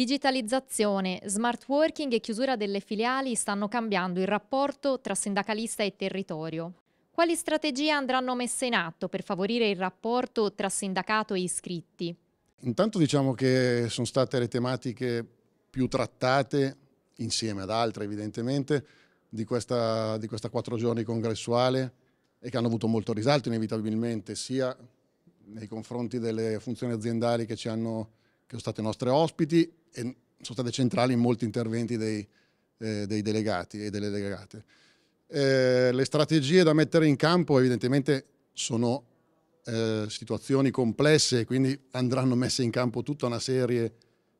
Digitalizzazione, smart working e chiusura delle filiali stanno cambiando il rapporto tra sindacalista e territorio. Quali strategie andranno messe in atto per favorire il rapporto tra sindacato e iscritti? Intanto diciamo che sono state le tematiche più trattate, insieme ad altre evidentemente, di questa, di questa quattro giorni congressuale e che hanno avuto molto risalto inevitabilmente sia nei confronti delle funzioni aziendali che ci hanno sono state nostre ospiti e sono state centrali in molti interventi dei, eh, dei delegati e delle delegate. Eh, le strategie da mettere in campo evidentemente sono eh, situazioni complesse, quindi andranno messe in campo tutta una serie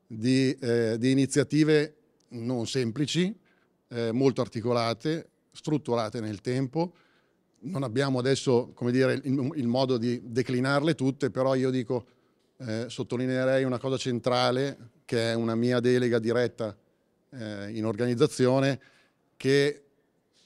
di, eh, di iniziative non semplici, eh, molto articolate, strutturate nel tempo. Non abbiamo adesso dire, il, il modo di declinarle tutte, però io dico eh, sottolineerei una cosa centrale che è una mia delega diretta eh, in organizzazione che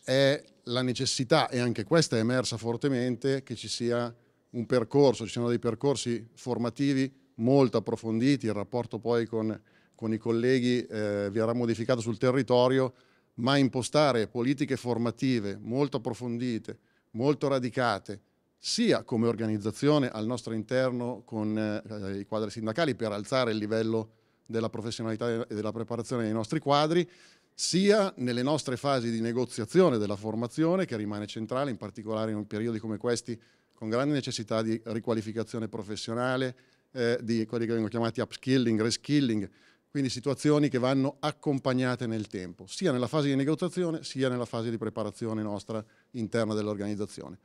è la necessità, e anche questa è emersa fortemente, che ci sia un percorso, ci siano dei percorsi formativi molto approfonditi, il rapporto poi con, con i colleghi eh, verrà modificato sul territorio, ma impostare politiche formative molto approfondite, molto radicate, sia come organizzazione al nostro interno con eh, i quadri sindacali per alzare il livello della professionalità e della preparazione dei nostri quadri, sia nelle nostre fasi di negoziazione della formazione che rimane centrale, in particolare in periodi come questi con grande necessità di riqualificazione professionale, eh, di quelli che vengono chiamati upskilling, reskilling, quindi situazioni che vanno accompagnate nel tempo, sia nella fase di negoziazione sia nella fase di preparazione nostra interna dell'organizzazione.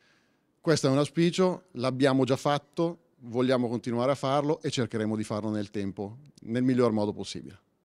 Questo è un auspicio, l'abbiamo già fatto, vogliamo continuare a farlo e cercheremo di farlo nel tempo, nel miglior modo possibile.